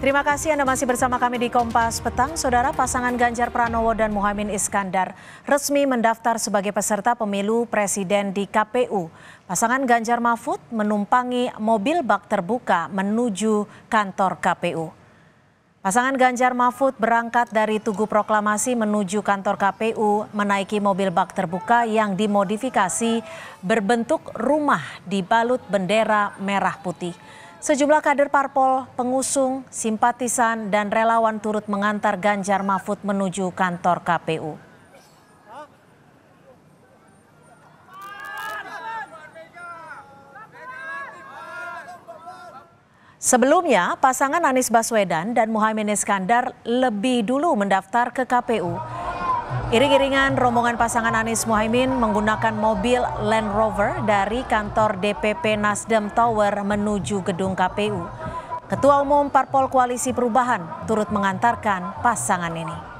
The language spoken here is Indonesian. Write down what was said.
Terima kasih Anda masih bersama kami di Kompas Petang. Saudara pasangan Ganjar Pranowo dan Muhammad Iskandar resmi mendaftar sebagai peserta pemilu presiden di KPU. Pasangan Ganjar Mahfud menumpangi mobil bak terbuka menuju kantor KPU. Pasangan Ganjar Mahfud berangkat dari Tugu Proklamasi menuju kantor KPU menaiki mobil bak terbuka yang dimodifikasi berbentuk rumah dibalut bendera merah putih. Sejumlah kader parpol, pengusung, simpatisan, dan relawan turut mengantar Ganjar Mahfud menuju kantor KPU. Sebelumnya, pasangan Anies Baswedan dan Muhaimin Iskandar lebih dulu mendaftar ke KPU. Iring-iringan rombongan pasangan Anies Muhaimin menggunakan mobil Land Rover dari kantor DPP Nasdem Tower menuju gedung KPU. Ketua Umum Parpol Koalisi Perubahan turut mengantarkan pasangan ini.